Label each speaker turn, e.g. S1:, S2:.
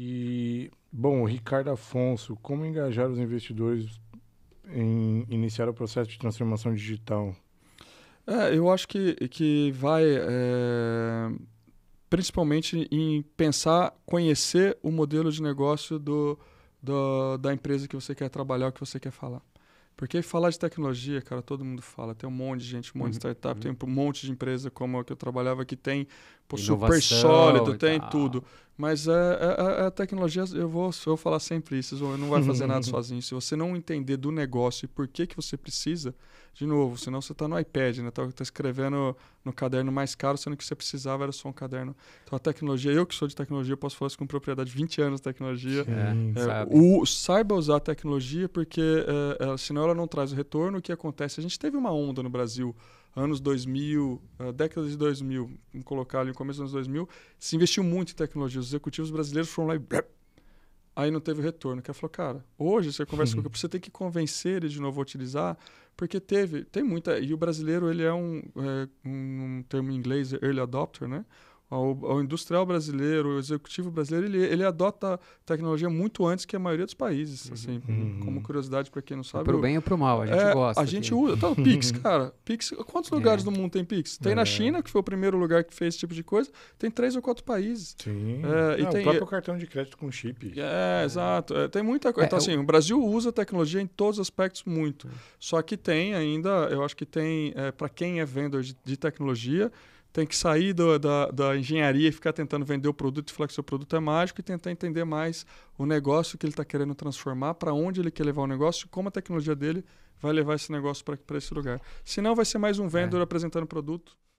S1: E, bom, Ricardo Afonso, como engajar os investidores em iniciar o processo de transformação digital? É, eu acho que, que vai é, principalmente em pensar, conhecer o modelo de negócio do, do, da empresa que você quer trabalhar, que você quer falar. Porque falar de tecnologia, cara, todo mundo fala. Tem um monte de gente, um monte de uhum. startup, uhum. tem um monte de empresa como a que eu trabalhava que tem pô, super sólido, tem tudo. Mas a, é, a, é, é, a, tecnologia, eu vou, eu vou falar sempre isso, não vai fazer nada sozinho. Se você não entender do negócio e por que, que você precisa, de novo, senão você está no iPad, né? Tá, tá, escrevendo no caderno mais caro, sendo que você precisava era só um caderno. Então a tecnologia, eu que sou de tecnologia, posso falar isso com propriedade, 20 anos de tecnologia. Sim, é, sabe. O, saiba usar a tecnologia, porque é, é, senão ela não traz o retorno. O que acontece? A gente teve uma onda no Brasil anos 2000, uh, ah, décadas de 2000, vamos colocar ali no começo dos anos 2000, se investiu muito em tecnologia. Os executivos brasileiros foram lá e... Blep, aí não teve retorno. Que falou, cara, hoje você conversa uhum. com você tem que convencer ele de novo a utilizar, porque teve, tem muita... E o brasileiro, ele é um, é, um termo em inglês, early adopter, né? ao, ao industrial brasileiro, o executivo brasileiro, ele, ele adota tecnologia muito antes que a maioria dos países. Uhum. Assim, uhum. Como curiosidade para quem não sabe. É para o bem ou para o mal, a gente é, gosta. A usa. então Pix, cara. Pix, quantos lugares do mundo tem Pix? Tem na é. China, que foi o primeiro lugar que fez esse tipo de coisa, tem três ou quatro países. Sim. É, e não, ah, tem, o próprio cartão de crédito com chip. É, exato. É, tem muita coisa. então, assim, o... o Brasil usa tecnologia em todos os aspectos muito. Só que tem ainda, eu acho que tem, para quem é vendedor de, de tecnologia, tem que sair do, da, da engenharia e ficar tentando vender o produto e falar que seu produto é mágico e tentar entender mais o negócio que ele está querendo transformar, para onde ele quer levar o negócio e como a tecnologia dele vai levar esse negócio para esse lugar. Senão vai ser mais um vendedor é. apresentando produto.